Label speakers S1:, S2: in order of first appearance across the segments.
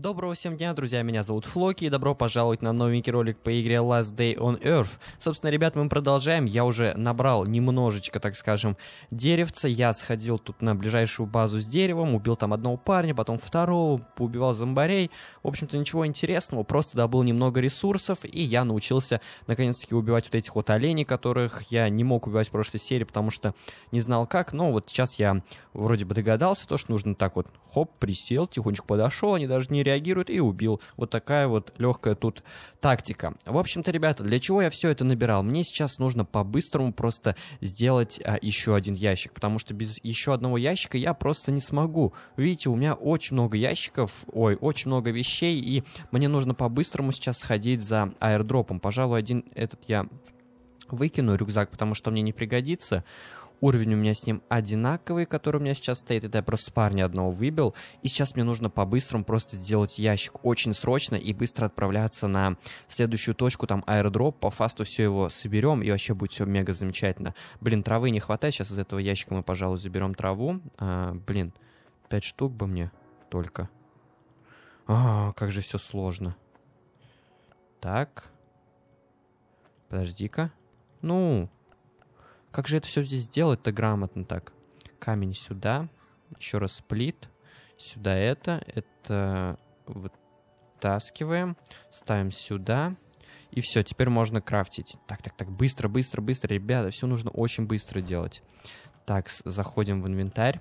S1: Доброго всем дня, друзья, меня зовут Флоки, и добро пожаловать на новенький ролик по игре Last Day on Earth. Собственно, ребят, мы продолжаем, я уже набрал немножечко, так скажем, деревца, я сходил тут на ближайшую базу с деревом, убил там одного парня, потом второго, убивал зомбарей, в общем-то, ничего интересного, просто добыл немного ресурсов, и я научился, наконец-таки, убивать вот этих вот оленей, которых я не мог убивать в прошлой серии, потому что не знал как, но вот сейчас я вроде бы догадался, то, что нужно так вот, хоп, присел, тихонечко подошел, они даже не реагирует и убил. Вот такая вот легкая тут тактика. В общем-то, ребята, для чего я все это набирал? Мне сейчас нужно по-быстрому просто сделать а, еще один ящик, потому что без еще одного ящика я просто не смогу. Видите, у меня очень много ящиков, ой, очень много вещей, и мне нужно по-быстрому сейчас сходить за аирдропом. Пожалуй, один этот я выкину рюкзак, потому что мне не пригодится уровень у меня с ним одинаковый, который у меня сейчас стоит. Это я просто парня одного выбил. И сейчас мне нужно по-быстрому просто сделать ящик очень срочно и быстро отправляться на следующую точку, там аэродроп, по фасту все его соберем, и вообще будет все мега замечательно. Блин, травы не хватает, сейчас из этого ящика мы, пожалуй, заберем траву. А, блин, пять штук бы мне только. А, как же все сложно. Так. Подожди-ка. Ну, как же это все здесь сделать-то грамотно так? Камень сюда, еще раз сплит, сюда это, это вытаскиваем, ставим сюда, и все, теперь можно крафтить. Так, так, так, быстро, быстро, быстро, ребята, все нужно очень быстро делать. Так, заходим в инвентарь,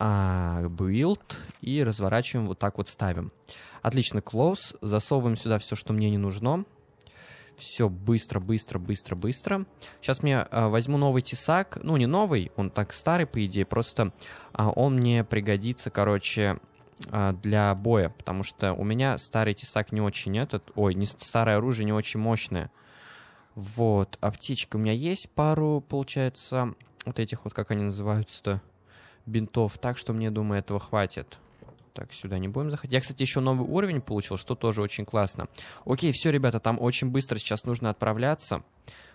S1: а, build, и разворачиваем, вот так вот ставим. Отлично, close, засовываем сюда все, что мне не нужно, все быстро, быстро, быстро, быстро. Сейчас мне э, возьму новый тесак, ну не новый, он так старый по идее, просто э, он мне пригодится, короче, э, для боя, потому что у меня старый тесак не очень этот, ой, не старое оружие не очень мощное. Вот, аптечки у меня есть пару, получается, вот этих вот, как они называются-то, бинтов, так что мне, думаю, этого хватит. Так, сюда не будем заходить. Я, кстати, еще новый уровень получил, что тоже очень классно. Окей, все, ребята, там очень быстро сейчас нужно отправляться,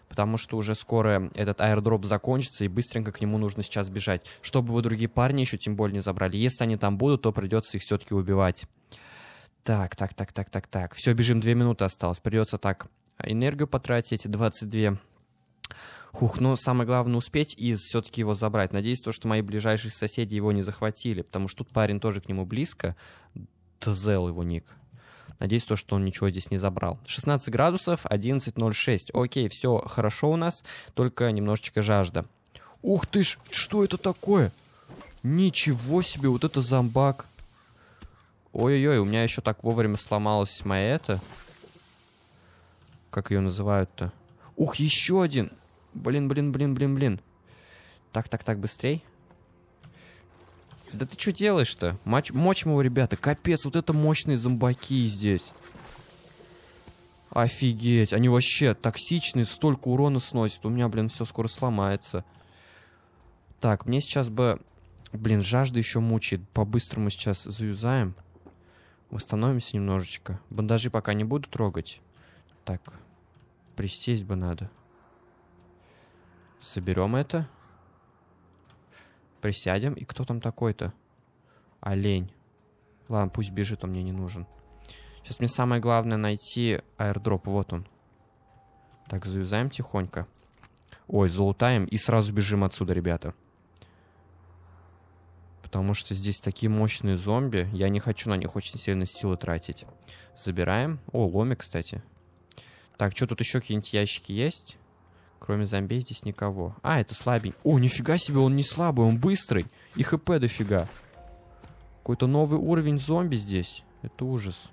S1: потому что уже скоро этот аирдроп закончится, и быстренько к нему нужно сейчас бежать. Чтобы его другие парни еще тем более не забрали. Если они там будут, то придется их все-таки убивать. Так, так, так, так, так, так. Все, бежим, две минуты осталось. Придется так энергию потратить, 22 Хух, но ну, самое главное успеть и все-таки его забрать. Надеюсь, то, что мои ближайшие соседи его не захватили, потому что тут парень тоже к нему близко. Тзел его ник. Надеюсь, то, что он ничего здесь не забрал. 16 градусов, 11.06. Окей, все хорошо у нас, только немножечко жажда. Ух ты ж, что это такое? Ничего себе, вот это зомбак. Ой-ой-ой, у меня еще так вовремя сломалась моя эта. Как ее называют-то? Ух, еще один. Блин, блин, блин, блин, блин. Так, так, так, быстрей. Да ты что делаешь-то? Мочь, мочь его, ребята. Капец, вот это мощные зомбаки здесь. Офигеть, они вообще токсичные, столько урона сносят. У меня, блин, все скоро сломается. Так, мне сейчас бы... Блин, жажда еще мучает. По-быстрому сейчас заюзаем. Восстановимся немножечко. Бандажи пока не буду трогать. Так, присесть бы надо. Соберем это. Присядем. И кто там такой-то? Олень. Ладно, пусть бежит, он мне не нужен. Сейчас мне самое главное найти аирдроп. Вот он. Так, завязаем тихонько. Ой, залутаем и сразу бежим отсюда, ребята. Потому что здесь такие мощные зомби. Я не хочу на них очень сильно силы тратить. Забираем. О, ломик, кстати. Так, что тут еще какие-нибудь ящики есть? Кроме зомби здесь никого. А, это слабень. О, нифига себе, он не слабый, он быстрый. И хп дофига. Какой-то новый уровень зомби здесь. Это ужас.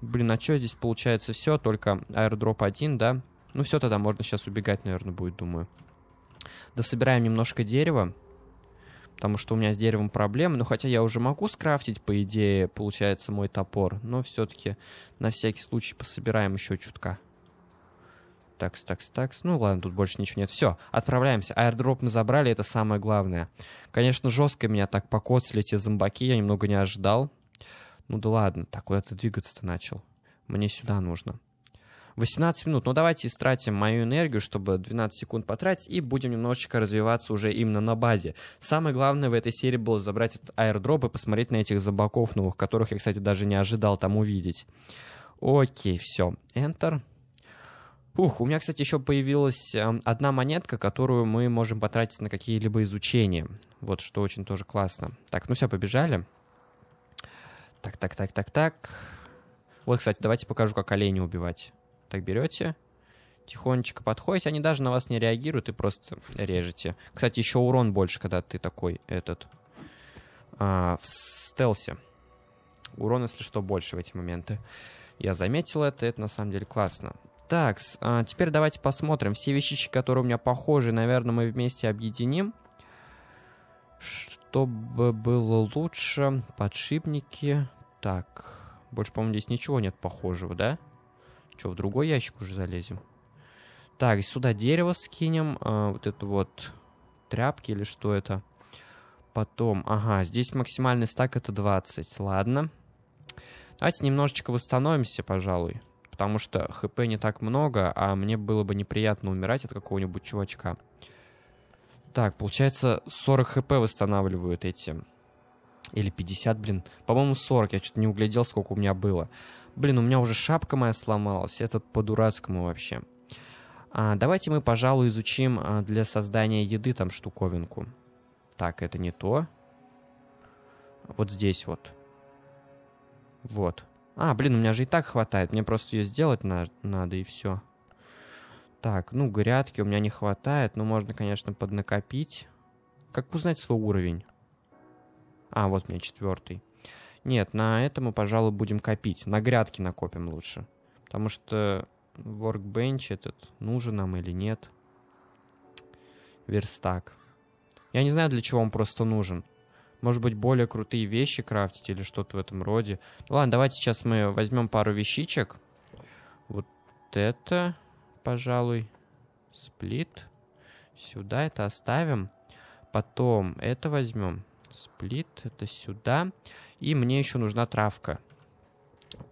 S1: Блин, а что здесь получается все? Только аэродроп один, да? Ну все, тогда можно сейчас убегать, наверное, будет, думаю. Дособираем немножко дерева. Потому что у меня с деревом проблемы. Но ну, хотя я уже могу скрафтить, по идее, получается, мой топор. Но все-таки на всякий случай пособираем еще чутка такс, такс, такс. Ну ладно, тут больше ничего нет. Все, отправляемся. Аирдроп мы забрали, это самое главное. Конечно, жестко меня так покоцали те зомбаки, я немного не ожидал. Ну да ладно, так куда ты двигаться-то начал? Мне сюда нужно. 18 минут. Ну, давайте истратим мою энергию, чтобы 12 секунд потратить, и будем немножечко развиваться уже именно на базе. Самое главное в этой серии было забрать этот аирдроп и посмотреть на этих зомбаков новых, которых я, кстати, даже не ожидал там увидеть. Окей, все. Enter. Ух, у меня, кстати, еще появилась эм, одна монетка, которую мы можем потратить на какие-либо изучения. Вот что очень тоже классно. Так, ну все, побежали. Так, так, так, так, так. Вот, кстати, давайте покажу, как оленя убивать. Так, берете, тихонечко подходите, они даже на вас не реагируют и просто режете. Кстати, еще урон больше, когда ты такой этот а, в стелсе. Урон, если что, больше в эти моменты. Я заметил это, это на самом деле классно. Так, а, теперь давайте посмотрим. Все вещички, которые у меня похожи, наверное, мы вместе объединим. Чтобы было лучше. Подшипники. Так. Больше, по-моему, здесь ничего нет похожего, да? Что, в другой ящик уже залезем? Так, сюда дерево скинем. А, вот это вот тряпки или что это? Потом, ага, здесь максимальный стак это 20. Ладно. Давайте немножечко восстановимся, пожалуй потому что хп не так много, а мне было бы неприятно умирать от какого-нибудь чувачка. Так, получается, 40 хп восстанавливают эти. Или 50, блин. По-моему, 40. Я что-то не углядел, сколько у меня было. Блин, у меня уже шапка моя сломалась. Это по-дурацкому вообще. А, давайте мы, пожалуй, изучим а, для создания еды там штуковинку. Так, это не то. Вот здесь вот. Вот. А, блин, у меня же и так хватает. Мне просто ее сделать на надо, и все. Так, ну, грядки у меня не хватает, но ну, можно, конечно, поднакопить. Как узнать свой уровень? А, вот у меня четвертый. Нет, на этом мы, пожалуй, будем копить. На грядки накопим лучше. Потому что workbench этот нужен нам или нет. Верстак. Я не знаю, для чего он просто нужен может быть, более крутые вещи крафтить или что-то в этом роде. Ладно, давайте сейчас мы возьмем пару вещичек. Вот это, пожалуй, сплит. Сюда это оставим. Потом это возьмем. Сплит, это сюда. И мне еще нужна травка.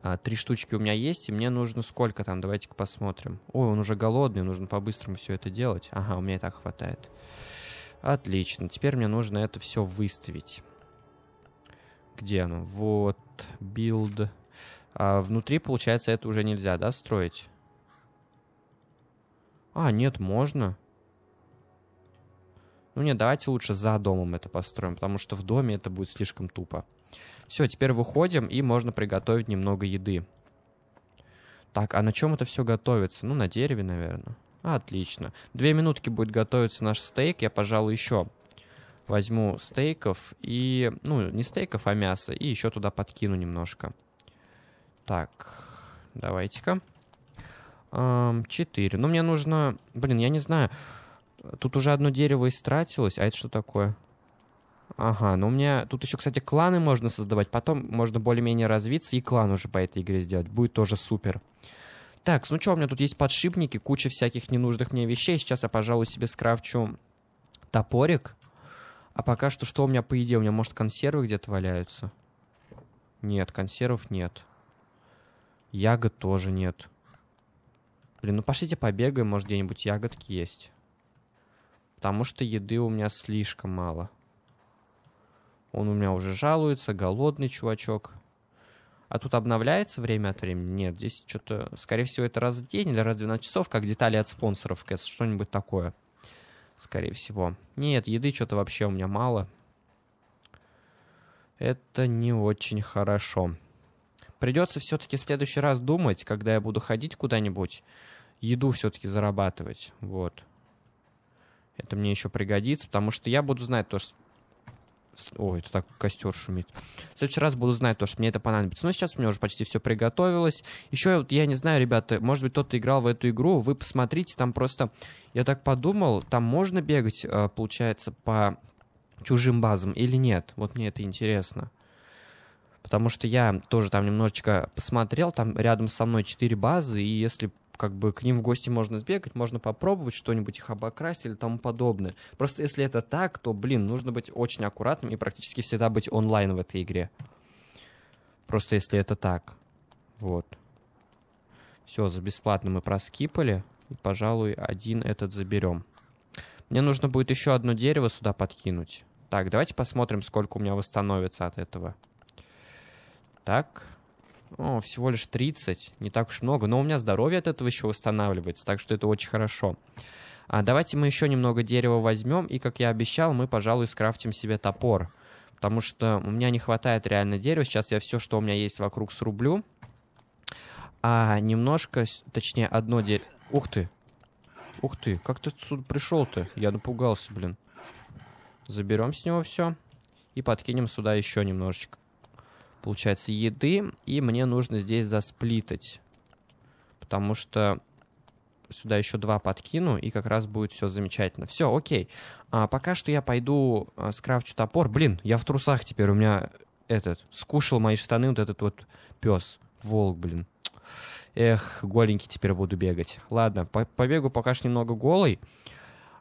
S1: А, три штучки у меня есть, и мне нужно сколько там, давайте-ка посмотрим. Ой, он уже голодный, нужно по-быстрому все это делать. Ага, у меня и так хватает. Отлично, теперь мне нужно это все выставить. Где оно? Вот, build. А внутри, получается, это уже нельзя, да, строить? А, нет, можно. Ну нет, давайте лучше за домом это построим, потому что в доме это будет слишком тупо. Все, теперь выходим, и можно приготовить немного еды. Так, а на чем это все готовится? Ну, на дереве, наверное. Отлично. Две минутки будет готовиться наш стейк. Я, пожалуй, еще возьму стейков и... Ну, не стейков, а мясо. И еще туда подкину немножко. Так, давайте-ка. четыре. Ну, мне нужно... Блин, я не знаю. Тут уже одно дерево истратилось. А это что такое? Ага, ну у меня... Тут еще, кстати, кланы можно создавать. Потом можно более-менее развиться и клан уже по этой игре сделать. Будет тоже супер. Супер. Так, ну что, у меня тут есть подшипники, куча всяких ненужных мне вещей. Сейчас я, пожалуй, себе скрафчу топорик. А пока что что у меня по идее? У меня, может, консервы где-то валяются? Нет, консервов нет. Ягод тоже нет. Блин, ну пошлите побегаем, может, где-нибудь ягодки есть. Потому что еды у меня слишком мало. Он у меня уже жалуется, голодный чувачок. А тут обновляется время от времени? Нет, здесь что-то, скорее всего, это раз в день или раз в 12 часов, как детали от спонсоров КС, что-нибудь такое, скорее всего. Нет, еды что-то вообще у меня мало. Это не очень хорошо. Придется все-таки в следующий раз думать, когда я буду ходить куда-нибудь, еду все-таки зарабатывать, вот. Это мне еще пригодится, потому что я буду знать то, что Ой, это так костер шумит. В следующий раз буду знать то, что мне это понадобится. Но сейчас у меня уже почти все приготовилось. Еще вот я не знаю, ребята, может быть, кто-то играл в эту игру, вы посмотрите, там просто... Я так подумал, там можно бегать, э, получается, по чужим базам или нет? Вот мне это интересно потому что я тоже там немножечко посмотрел, там рядом со мной четыре базы, и если как бы к ним в гости можно сбегать, можно попробовать что-нибудь их обокрасить или тому подобное. Просто если это так, то, блин, нужно быть очень аккуратным и практически всегда быть онлайн в этой игре. Просто если это так. Вот. Все, за бесплатно мы проскипали. И, пожалуй, один этот заберем. Мне нужно будет еще одно дерево сюда подкинуть. Так, давайте посмотрим, сколько у меня восстановится от этого. Так, о, ну, всего лишь 30, не так уж много, но у меня здоровье от этого еще восстанавливается, так что это очень хорошо. А давайте мы еще немного дерева возьмем, и, как я обещал, мы, пожалуй, скрафтим себе топор. Потому что у меня не хватает реально дерева. Сейчас я все, что у меня есть вокруг, срублю. А немножко, точнее, одно дерево... Ух ты! Ух ты, как ты отсюда пришел-то? Я напугался, блин. Заберем с него все и подкинем сюда еще немножечко получается, еды, и мне нужно здесь засплитать, потому что сюда еще два подкину, и как раз будет все замечательно. Все, окей. А пока что я пойду а, скрафчу топор. Блин, я в трусах теперь, у меня этот, скушал мои штаны вот этот вот пес, волк, блин. Эх, голенький теперь буду бегать. Ладно, по побегу пока что немного голый.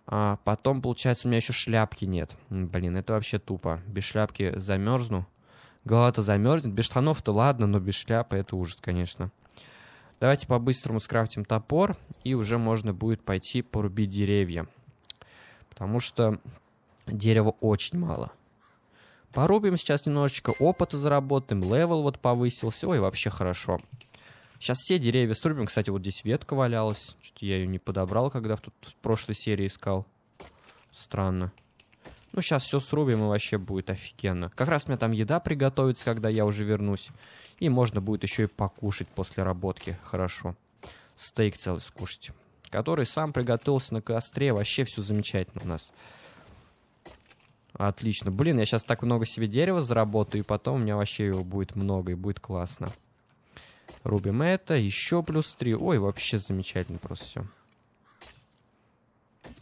S1: А потом, получается, у меня еще шляпки нет. Блин, это вообще тупо. Без шляпки замерзну голова-то замерзнет. Без штанов-то ладно, но без шляпы это ужас, конечно. Давайте по-быстрому скрафтим топор, и уже можно будет пойти порубить деревья. Потому что дерева очень мало. Порубим сейчас немножечко, опыта заработаем, левел вот повысился, ой, вообще хорошо. Сейчас все деревья срубим. Кстати, вот здесь ветка валялась. Что-то я ее не подобрал, когда в, тут, в прошлой серии искал. Странно ну, сейчас все срубим, и вообще будет офигенно. Как раз у меня там еда приготовится, когда я уже вернусь. И можно будет еще и покушать после работки. Хорошо. Стейк целый скушать. Который сам приготовился на костре. Вообще все замечательно у нас. Отлично. Блин, я сейчас так много себе дерева заработаю, и потом у меня вообще его будет много, и будет классно. Рубим это, еще плюс 3. Ой, вообще замечательно просто все.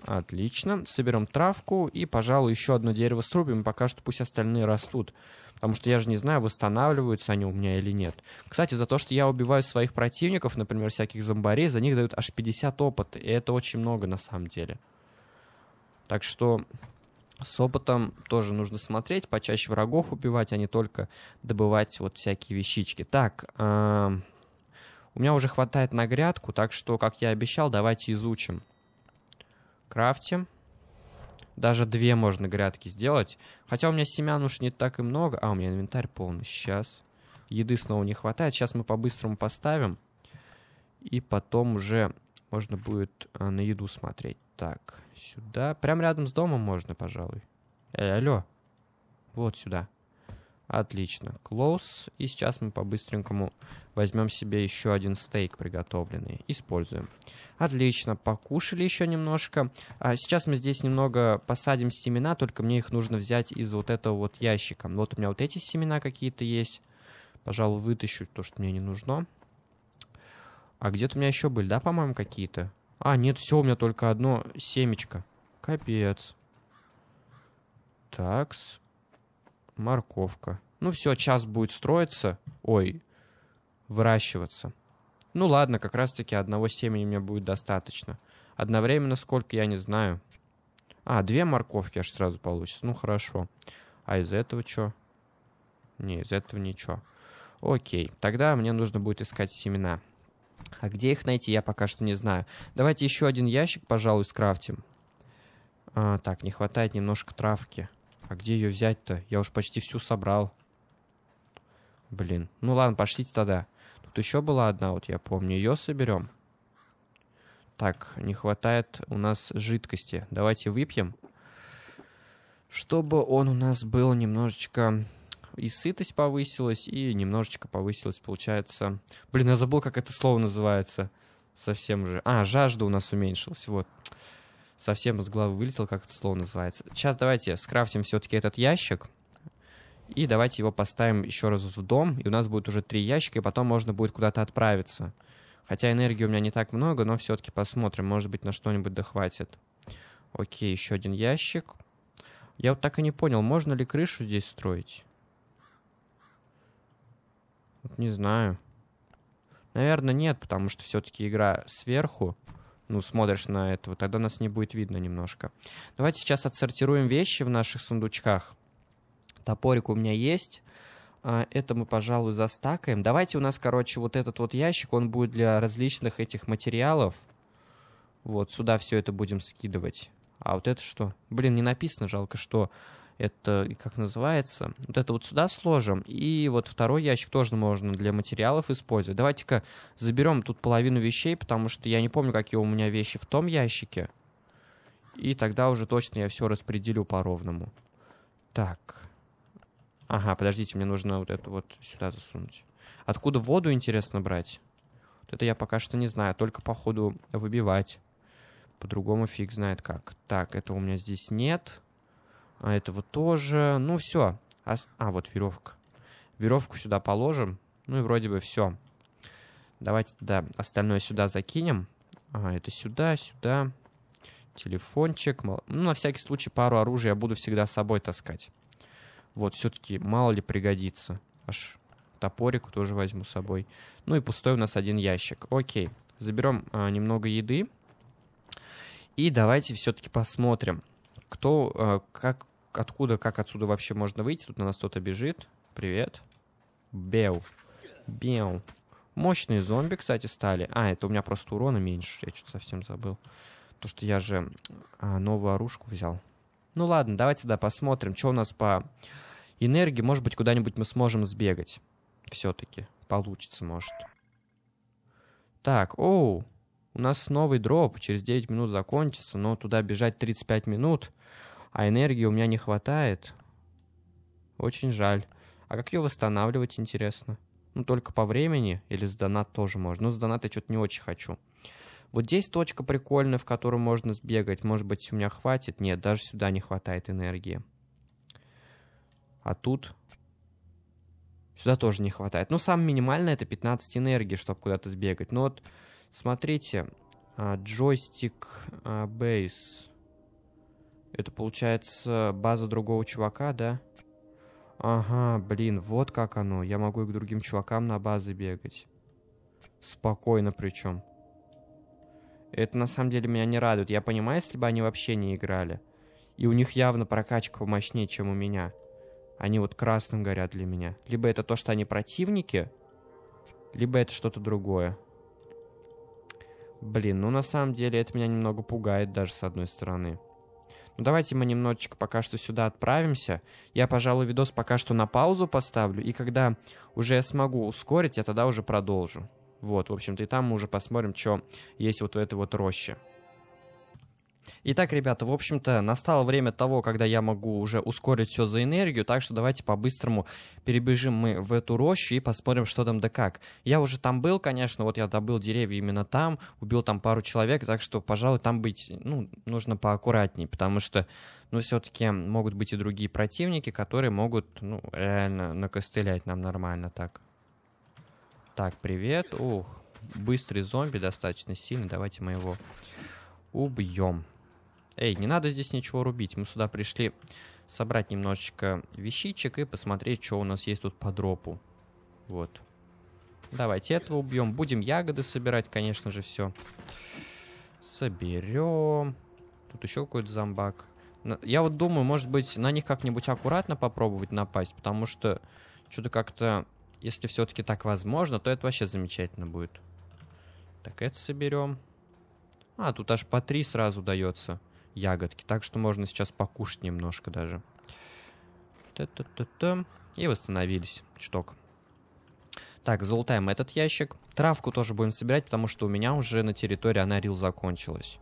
S1: Отлично. Соберем травку и, пожалуй, еще одно дерево срубим. Пока что пусть остальные растут. Потому что я же не знаю, восстанавливаются они у меня или нет. Кстати, за то, что я убиваю своих противников, например, всяких зомбарей, за них дают аж 50 опыта. И это очень много на самом деле. Так что с опытом тоже нужно смотреть, почаще врагов убивать, а не только добывать вот всякие вещички. Так, у меня уже хватает на грядку, так что, как я обещал, давайте изучим. Крафте, Даже две можно грядки сделать. Хотя у меня семян уж не так и много. А, у меня инвентарь полный. Сейчас. Еды снова не хватает. Сейчас мы по-быстрому поставим. И потом уже можно будет э, на еду смотреть. Так, сюда. Прям рядом с домом можно, пожалуй. Эй, алло. Вот сюда. Отлично. Close. И сейчас мы по-быстренькому возьмем себе еще один стейк приготовленный. Используем. Отлично. Покушали еще немножко. А сейчас мы здесь немного посадим семена, только мне их нужно взять из вот этого вот ящика. Ну, вот у меня вот эти семена какие-то есть. Пожалуй, вытащу то, что мне не нужно. А где-то у меня еще были, да, по-моему, какие-то? А, нет, все, у меня только одно семечко. Капец. Такс, морковка. Ну все, час будет строиться, ой, выращиваться. Ну ладно, как раз таки одного семени мне будет достаточно. Одновременно сколько, я не знаю. А, две морковки аж сразу получится, ну хорошо. А из этого что? Не, из этого ничего. Окей, тогда мне нужно будет искать семена. А где их найти, я пока что не знаю. Давайте еще один ящик, пожалуй, скрафтим. А, так, не хватает немножко травки. А где ее взять-то? Я уж почти всю собрал. Блин. Ну ладно, пошлите тогда. Тут еще была одна, вот я помню. Ее соберем. Так, не хватает у нас жидкости. Давайте выпьем. Чтобы он у нас был немножечко... И сытость повысилась, и немножечко повысилась, получается... Блин, я забыл, как это слово называется. Совсем же. А, жажда у нас уменьшилась, вот совсем с главы вылетел, как это слово называется. Сейчас давайте скрафтим все-таки этот ящик. И давайте его поставим еще раз в дом, и у нас будет уже три ящика, и потом можно будет куда-то отправиться. Хотя энергии у меня не так много, но все-таки посмотрим, может быть, на что-нибудь дохватит. Окей, еще один ящик. Я вот так и не понял, можно ли крышу здесь строить? Вот не знаю. Наверное, нет, потому что все-таки игра сверху ну, смотришь на этого, тогда нас не будет видно немножко. Давайте сейчас отсортируем вещи в наших сундучках. Топорик у меня есть. А, это мы, пожалуй, застакаем. Давайте у нас, короче, вот этот вот ящик, он будет для различных этих материалов. Вот, сюда все это будем скидывать. А вот это что? Блин, не написано, жалко, что это как называется, вот это вот сюда сложим, и вот второй ящик тоже можно для материалов использовать. Давайте-ка заберем тут половину вещей, потому что я не помню, какие у меня вещи в том ящике, и тогда уже точно я все распределю по-ровному. Так. Ага, подождите, мне нужно вот это вот сюда засунуть. Откуда воду, интересно, брать? Вот это я пока что не знаю, только по ходу выбивать. По-другому фиг знает как. Так, этого у меня здесь нет. А этого тоже. Ну, все. А, а, вот веревка. Веревку сюда положим. Ну и вроде бы все. Давайте да, остальное сюда закинем. А, это сюда, сюда. Телефончик. Ну, на всякий случай пару оружия я буду всегда с собой таскать. Вот, все-таки мало ли пригодится. Аж топорик тоже возьму с собой. Ну и пустой у нас один ящик. Окей, заберем а, немного еды. И давайте все-таки посмотрим. Кто, э, как, откуда, как отсюда вообще можно выйти? Тут на нас кто-то бежит. Привет. Бел. Бел. Мощные зомби, кстати, стали. А, это у меня просто урона меньше. Я что-то совсем забыл. То, что я же а, новую оружку взял. Ну ладно, давайте да, посмотрим, что у нас по энергии. Может быть, куда-нибудь мы сможем сбегать. Все-таки. Получится, может. Так, оу. У нас новый дроп, через 9 минут закончится, но туда бежать 35 минут, а энергии у меня не хватает. Очень жаль. А как ее восстанавливать, интересно? Ну, только по времени или с донат тоже можно. Ну, с донат я что-то не очень хочу. Вот здесь точка прикольная, в которую можно сбегать. Может быть, у меня хватит? Нет, даже сюда не хватает энергии. А тут? Сюда тоже не хватает. Ну, самое минимальное это 15 энергии, чтобы куда-то сбегать. Но ну, вот Смотрите, а, джойстик а, бейс. Это получается база другого чувака, да? Ага, блин, вот как оно. Я могу и к другим чувакам на базы бегать. Спокойно причем. Это на самом деле меня не радует. Я понимаю, если бы они вообще не играли. И у них явно прокачка помощнее, чем у меня. Они вот красным горят для меня. Либо это то, что они противники, либо это что-то другое. Блин, ну на самом деле это меня немного пугает даже с одной стороны. Ну давайте мы немножечко пока что сюда отправимся. Я, пожалуй, видос пока что на паузу поставлю, и когда уже я смогу ускорить, я тогда уже продолжу. Вот, в общем-то, и там мы уже посмотрим, что есть вот в этой вот роще. Итак, ребята, в общем-то, настало время того, когда я могу уже ускорить все за энергию, так что давайте по-быстрому перебежим мы в эту рощу и посмотрим, что там да как. Я уже там был, конечно, вот я добыл деревья именно там, убил там пару человек, так что, пожалуй, там быть, ну, нужно поаккуратнее, потому что, ну, все-таки могут быть и другие противники, которые могут, ну, реально накостылять нам нормально так. Так, привет. Ух, быстрый зомби достаточно сильный, давайте мы его убьем эй, не надо здесь ничего рубить, мы сюда пришли собрать немножечко вещичек и посмотреть, что у нас есть тут по дропу. Вот. Давайте этого убьем. Будем ягоды собирать, конечно же, все. Соберем. Тут еще какой-то зомбак. Я вот думаю, может быть, на них как-нибудь аккуратно попробовать напасть, потому что что-то как-то, если все-таки так возможно, то это вообще замечательно будет. Так, это соберем. А, тут аж по три сразу дается ягодки. Так что можно сейчас покушать немножко даже. та та та И восстановились. Шток. Так, золотаем этот ящик. Травку тоже будем собирать, потому что у меня уже на территории она рил закончилась.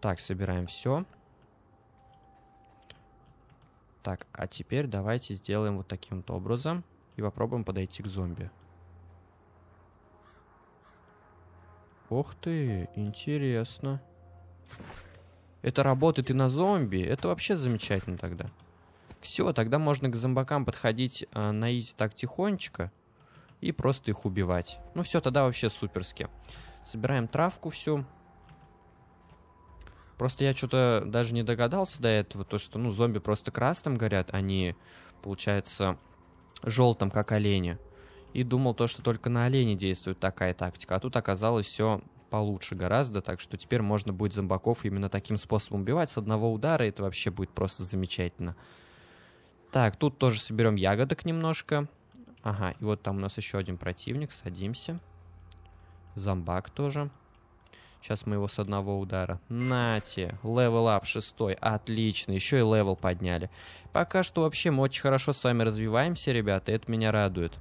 S1: Так, собираем все. Так, а теперь давайте сделаем вот таким вот образом и попробуем подойти к зомби. Ух ты, интересно это работает и на зомби, это вообще замечательно тогда. Все, тогда можно к зомбакам подходить э, на изи так тихонечко и просто их убивать. Ну все, тогда вообще суперски. Собираем травку всю. Просто я что-то даже не догадался до этого, то что, ну, зомби просто красным горят, они, а получается, желтым, как олени. И думал то, что только на олене действует такая тактика, а тут оказалось все получше гораздо, так что теперь можно будет зомбаков именно таким способом убивать с одного удара, это вообще будет просто замечательно. Так, тут тоже соберем ягодок немножко. Ага, и вот там у нас еще один противник, садимся. Зомбак тоже. Сейчас мы его с одного удара. Нате, левел ап шестой, отлично, еще и левел подняли. Пока что вообще мы очень хорошо с вами развиваемся, ребята, это меня радует.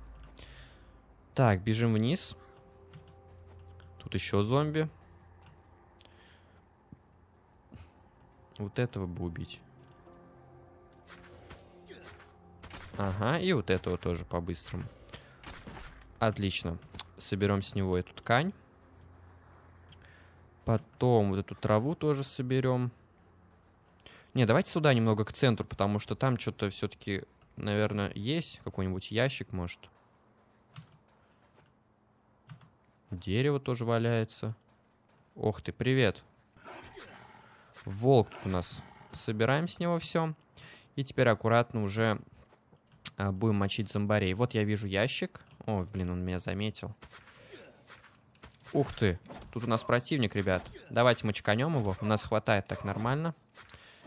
S1: Так, бежим вниз. Тут еще зомби. Вот этого бы убить. Ага, и вот этого тоже по-быстрому. Отлично. Соберем с него эту ткань. Потом вот эту траву тоже соберем. Не, давайте сюда немного к центру, потому что там что-то все-таки, наверное, есть. Какой-нибудь ящик, может. Дерево тоже валяется. Ох ты, привет. Волк тут у нас. Собираем с него все. И теперь аккуратно уже а, будем мочить зомбарей. Вот я вижу ящик. О, блин, он меня заметил. Ух ты, тут у нас противник, ребят. Давайте мочканем его. У нас хватает так нормально,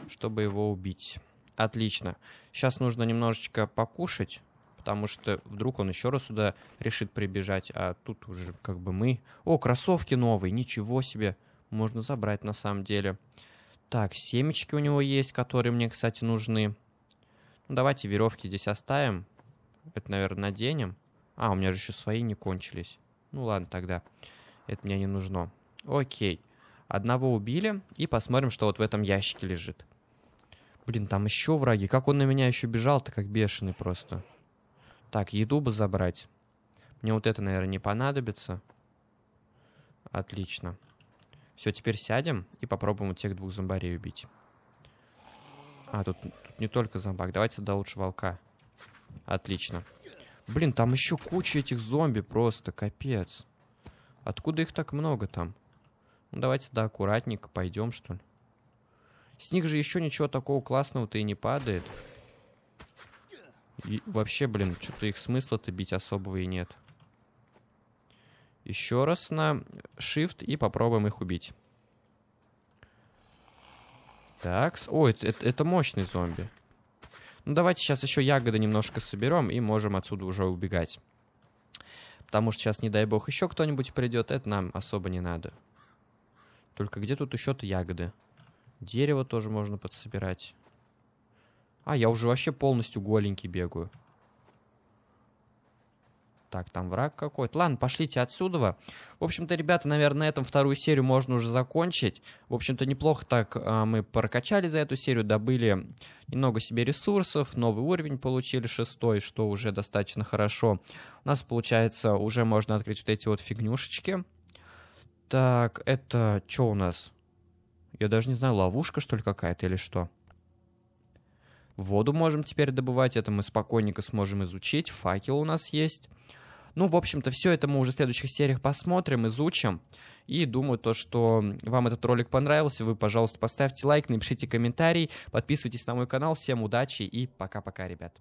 S1: чтобы его убить. Отлично. Сейчас нужно немножечко покушать потому что вдруг он еще раз сюда решит прибежать, а тут уже как бы мы... О, кроссовки новые, ничего себе, можно забрать на самом деле. Так, семечки у него есть, которые мне, кстати, нужны. Ну, давайте веревки здесь оставим. Это, наверное, наденем. А, у меня же еще свои не кончились. Ну ладно тогда, это мне не нужно. Окей, одного убили, и посмотрим, что вот в этом ящике лежит. Блин, там еще враги. Как он на меня еще бежал-то, как бешеный просто. Так, еду бы забрать. Мне вот это, наверное, не понадобится. Отлично. Все, теперь сядем и попробуем вот тех двух зомбарей убить. А, тут, тут не только зомбак. Давайте туда лучше волка. Отлично. Блин, там еще куча этих зомби просто, капец. Откуда их так много там? Ну, давайте да, аккуратненько пойдем, что ли. С них же еще ничего такого классного-то и не падает. И вообще, блин, что-то их смысла-то бить особого и нет. Еще раз на Shift и попробуем их убить. Так, ой, это, это мощный зомби. Ну, давайте сейчас еще ягоды немножко соберем и можем отсюда уже убегать. Потому что сейчас, не дай бог, еще кто-нибудь придет, это нам особо не надо. Только где тут еще-то ягоды? Дерево тоже можно подсобирать. А, я уже вообще полностью голенький бегаю. Так, там враг какой-то. Ладно, пошлите отсюда. В общем-то, ребята, наверное, на этом вторую серию можно уже закончить. В общем-то, неплохо так э, мы прокачали за эту серию, добыли немного себе ресурсов, новый уровень получили, шестой, что уже достаточно хорошо. У нас, получается, уже можно открыть вот эти вот фигнюшечки. Так, это что у нас? Я даже не знаю, ловушка, что ли, какая-то или что? Воду можем теперь добывать, это мы спокойненько сможем изучить. Факел у нас есть. Ну, в общем-то, все это мы уже в следующих сериях посмотрим, изучим. И думаю то, что вам этот ролик понравился. Вы, пожалуйста, поставьте лайк, напишите комментарий, подписывайтесь на мой канал. Всем удачи и пока-пока, ребят.